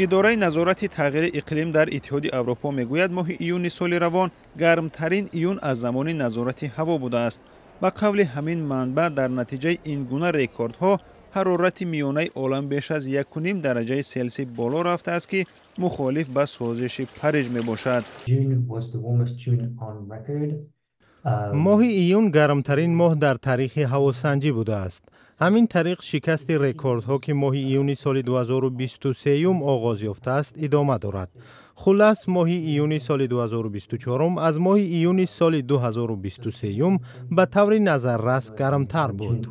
идораи назорати тағйири иқлим дар иттиҳоди аврупо мегӯяд моҳи июни соли равон гармтарин июн аз замони назорати ҳаво будааст ба қавли ҳамин манба дар натиҷаи ин гуна рекордҳо ҳарорати миёнаи олам беш аз 1 дараҷаи селси боло рафтааст ки мухолиф ба созиши париж мебошад ماهی ایون گرمترین ماه در تاریخ هواسنجی بوده است. همین طریق شکست رکورد ها که ماهی ایونی سال 2023 آغاز یافته است ادامه دارد. خلاص ماهی ایونی سال 2024 از ماهی ایونی سال 2023 به طور نظر گرم گرمتر بود.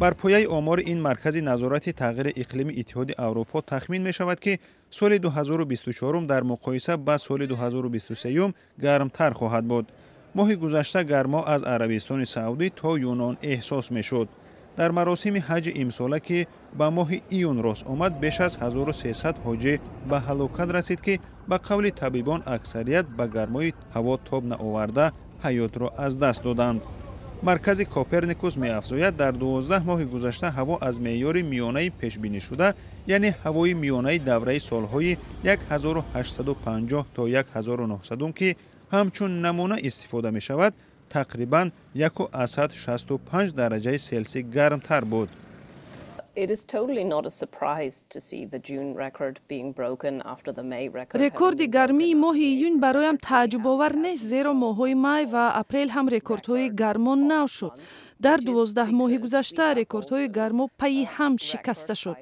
бар пояи омори ин маркази назорати тағйири иқлими иттиҳоди аврупо тахмин мешавад ки соли 2024 дар муқоиса ба соли 2023 гармтар хоҳад буд моҳи гузашта гармо аз арабистони саудӣ то юнон эҳсос мешуд дар маросими ҳаҷҷи имсола ки ба моҳи июн рост омад беш аз 1300 ҳоҷӣ ба ҳалокат расид ки ба қавли табибон аксарият ба гармои ҳаво тоб наоварда ҳаётро аз даст доданд مرکز کوپرنیکوس می افزاید در 12 ماه گذشته هوا از معیار میانه پیش بینی شده یعنی هوای میانه دوره سالهای 1850 تا 1900 که همچون نمونه استفاده می شود تقریبا 165 درجه سلسی گرم تر بود. рекорди гармии моҳи июн бароям тааҷҷубовар нест зеро моҳҳои май ва апрел ҳам рекордҳои гармо нав шуд дар дувоздаҳ моҳи гузашта рекордҳои гармо паи ҳам шикаста шуд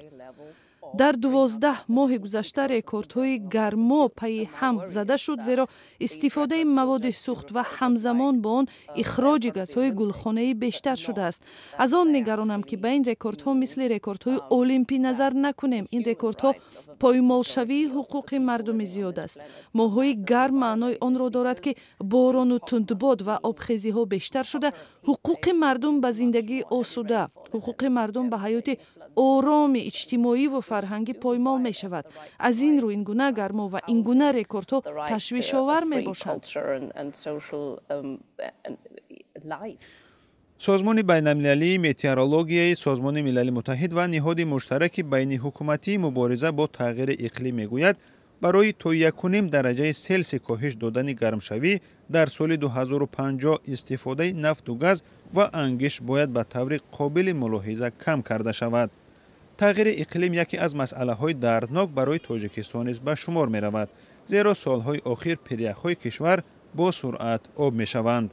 дар дувоздаҳ моҳи гузашта рекордҳои гармо пайи ҳам зада шуд зеро истифодаи маводи сухт ва ҳамзамон бо он ихроҷи газҳои гулхонаӣ бештар шудааст аз он нигаронам ки ба ин рекордҳо мисли рекордҳои олимпӣ назар накунем ин рекордҳо поймолшавии ҳуқуқи мардуми зиёд аст моҳҳои гарм маънои онро дорад ки борону тундбод ва обхезиҳо бештар шуда ҳуқуқи мардум ба зиндагии осуда ҳуқуқи мардум ба ҳаёти ороми иҷтимоиву фарҳангӣ поймол мешавад аз ин рӯ ин гуна гармо ва ин гуна рекордҳо ташвишовар мебошанд созмони байналмилалии метеорологияи созмони милали муттаҳид ва ниҳоди муштараки байниҳукуматии мубориза бо тағйири иқлим мегӯяд барои то 1,5 дараҷаи селси коҳиш додани гармшавӣ дар соли 2050 истифодаи нафту газ ва ангиш бояд ба таври қобили мулоҳиза кам карда шавад тағйири иқлим яке аз масъалаҳои дарднок барои тоҷикистон низ ба шумор меравад зеро солҳои охир пиряхҳои кишвар бо суръат об мешаванд